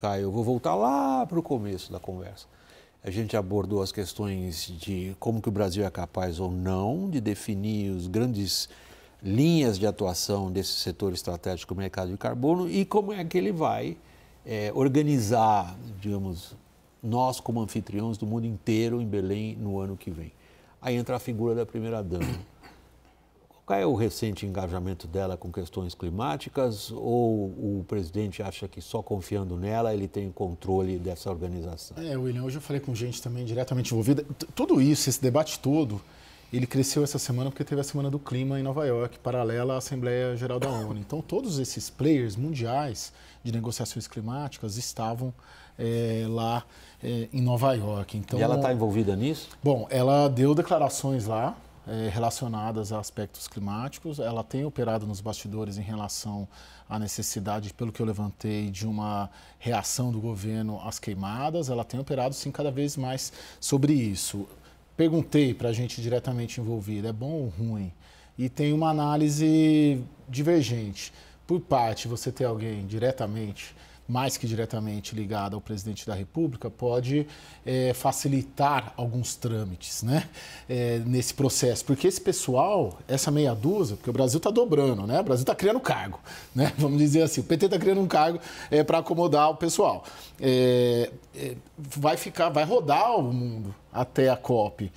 Tá, eu vou voltar lá para o começo da conversa. A gente abordou as questões de como que o Brasil é capaz ou não de definir os grandes linhas de atuação desse setor estratégico do mercado de carbono e como é que ele vai é, organizar, digamos, nós como anfitriões do mundo inteiro em Belém no ano que vem. Aí entra a figura da primeira dama. Qual é o recente engajamento dela com questões climáticas ou o presidente acha que só confiando nela ele tem controle dessa organização? É, William, hoje eu falei com gente também diretamente envolvida. Tudo isso, esse debate todo, ele cresceu essa semana porque teve a Semana do Clima em Nova York, paralela à Assembleia Geral da ONU. Então, todos esses players mundiais de negociações climáticas estavam é, lá é, em Nova York. Então, e ela está envolvida nisso? Bom, ela deu declarações lá, é, relacionadas a aspectos climáticos. Ela tem operado nos bastidores em relação à necessidade, pelo que eu levantei, de uma reação do governo às queimadas. Ela tem operado, sim, cada vez mais sobre isso. Perguntei para a gente diretamente envolvida: é bom ou ruim? E tem uma análise divergente. Por parte, você ter alguém diretamente mais que diretamente ligada ao presidente da República, pode é, facilitar alguns trâmites né, é, nesse processo. Porque esse pessoal, essa meia dúzia, porque o Brasil está dobrando, né? o Brasil está criando cargo, né? vamos dizer assim, o PT está criando um cargo é, eh, para acomodar o pessoal. vai ficar, vai rodar o mundo até a COP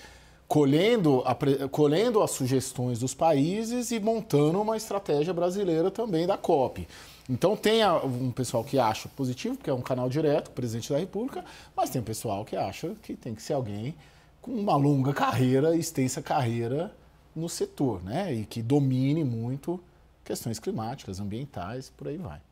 colhendo, a, colhendo as sugestões dos países e montando uma estratégia brasileira também da COP. Então tem um pessoal que acha positivo, porque é um canal direto, presidente da República, mas tem um pessoal que acha que tem que ser alguém com uma longa carreira, extensa carreira no setor, né? E que domine muito questões climáticas, ambientais, por aí vai.